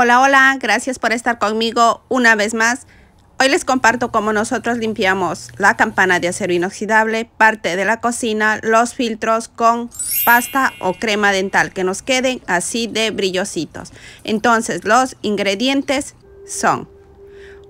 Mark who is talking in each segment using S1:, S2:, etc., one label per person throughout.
S1: Hola, hola, gracias por estar conmigo una vez más. Hoy les comparto cómo nosotros limpiamos la campana de acero inoxidable, parte de la cocina, los filtros con pasta o crema dental que nos queden así de brillositos. Entonces los ingredientes son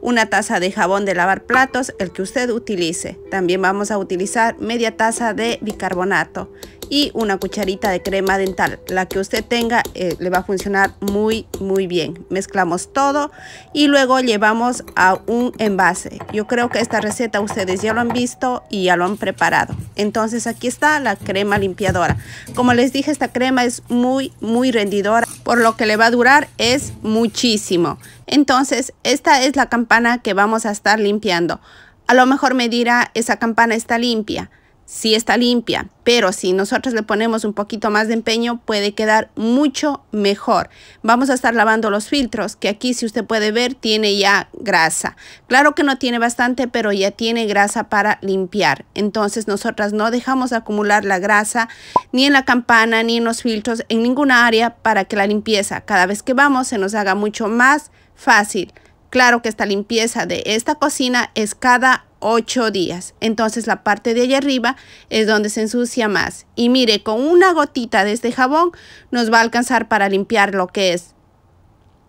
S1: una taza de jabón de lavar platos, el que usted utilice. También vamos a utilizar media taza de bicarbonato, y una cucharita de crema dental. La que usted tenga eh, le va a funcionar muy, muy bien. Mezclamos todo y luego llevamos a un envase. Yo creo que esta receta ustedes ya lo han visto y ya lo han preparado. Entonces aquí está la crema limpiadora. Como les dije, esta crema es muy, muy rendidora, por lo que le va a durar es muchísimo. Entonces, esta es la campana que vamos a estar limpiando. A lo mejor me dirá, esa campana está limpia sí está limpia, pero si nosotros le ponemos un poquito más de empeño puede quedar mucho mejor. Vamos a estar lavando los filtros que aquí si usted puede ver tiene ya grasa. Claro que no tiene bastante pero ya tiene grasa para limpiar. Entonces nosotras no dejamos acumular la grasa ni en la campana ni en los filtros en ninguna área para que la limpieza cada vez que vamos se nos haga mucho más fácil. Claro que esta limpieza de esta cocina es cada 8 días. Entonces la parte de allá arriba es donde se ensucia más. Y mire, con una gotita de este jabón nos va a alcanzar para limpiar lo que es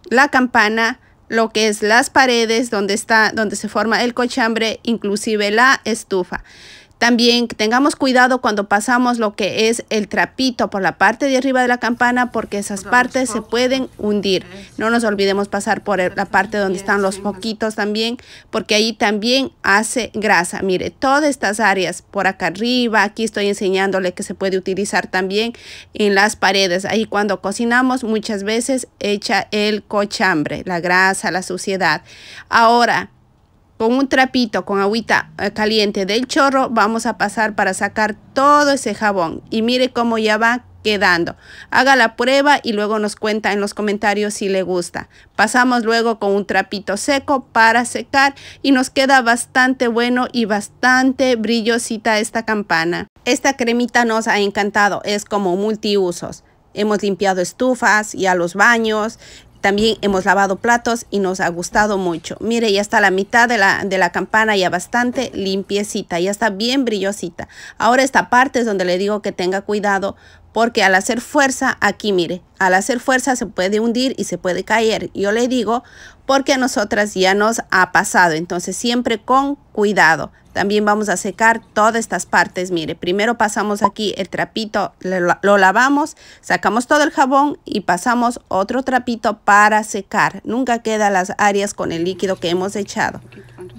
S1: la campana, lo que es las paredes donde está donde se forma el cochambre, inclusive la estufa. También tengamos cuidado cuando pasamos lo que es el trapito por la parte de arriba de la campana porque esas partes se pueden hundir. No nos olvidemos pasar por la parte donde están los poquitos también porque ahí también hace grasa. Mire, todas estas áreas por acá arriba, aquí estoy enseñándole que se puede utilizar también en las paredes. Ahí cuando cocinamos muchas veces echa el cochambre, la grasa, la suciedad. Ahora, con un trapito con agüita eh, caliente del chorro vamos a pasar para sacar todo ese jabón y mire cómo ya va quedando. Haga la prueba y luego nos cuenta en los comentarios si le gusta. Pasamos luego con un trapito seco para secar y nos queda bastante bueno y bastante brillosita esta campana. Esta cremita nos ha encantado, es como multiusos. Hemos limpiado estufas y a los baños, también hemos lavado platos y nos ha gustado mucho. Mire, ya está la mitad de la, de la campana ya bastante limpiecita, ya está bien brillosita. Ahora esta parte es donde le digo que tenga cuidado porque al hacer fuerza, aquí mire, al hacer fuerza se puede hundir y se puede caer. Yo le digo porque a nosotras ya nos ha pasado, entonces siempre con cuidado. También vamos a secar todas estas partes, mire, primero pasamos aquí el trapito, lo, lavamos, sacamos todo el jabón y pasamos otro trapito para secar. Nunca quedan las áreas con el líquido que hemos echado.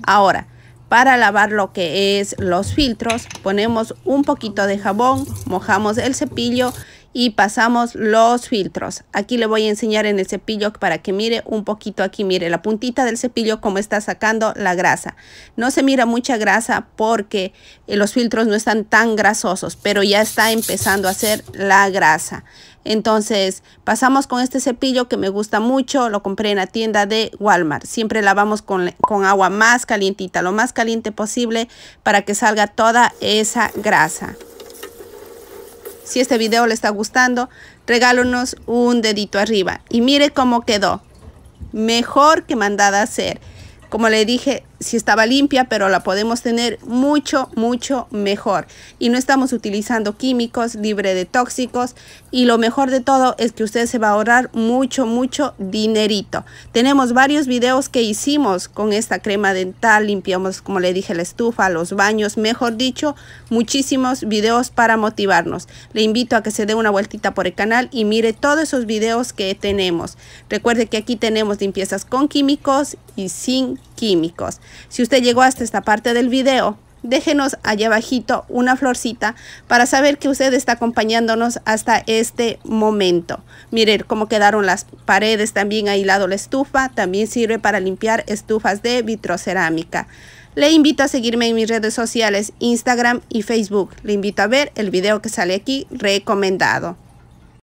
S1: Ahora, para lavar lo que es los filtros, ponemos un poquito de jabón, mojamos el cepillo y pasamos los filtros. Aquí le voy a enseñar en el cepillo para que mire un poquito aquí, mire la puntita del cepillo como está sacando la grasa. No se mira mucha grasa porque eh, los filtros no están tan grasosos, pero ya está empezando a hacer la grasa. Entonces pasamos con este cepillo que me gusta mucho, lo compré en la tienda de Walmart. Siempre lavamos con, con agua más calientita, lo más caliente posible para que salga toda esa grasa. Si este video le está gustando, regálanos un dedito arriba. Y mire cómo quedó. Mejor que mandada a hacer. Como le dije, si estaba limpia, pero la podemos tener mucho, mucho mejor. Y no estamos utilizando químicos, libre de tóxicos. Y lo mejor de todo es que usted se va a ahorrar mucho, mucho dinerito. Tenemos varios videos que hicimos con esta crema dental. Limpiamos, como le dije, la estufa, los baños. Mejor dicho, muchísimos videos para motivarnos. Le invito a que se dé una vueltita por el canal y mire todos esos videos que tenemos. Recuerde que aquí tenemos limpiezas con químicos y sin químicos. Si usted llegó hasta esta parte del video, déjenos allá abajito una florcita para saber que usted está acompañándonos hasta este momento. Miren cómo quedaron las paredes, también lado la estufa, también sirve para limpiar estufas de vitrocerámica. Le invito a seguirme en mis redes sociales, Instagram y Facebook. Le invito a ver el video que sale aquí recomendado.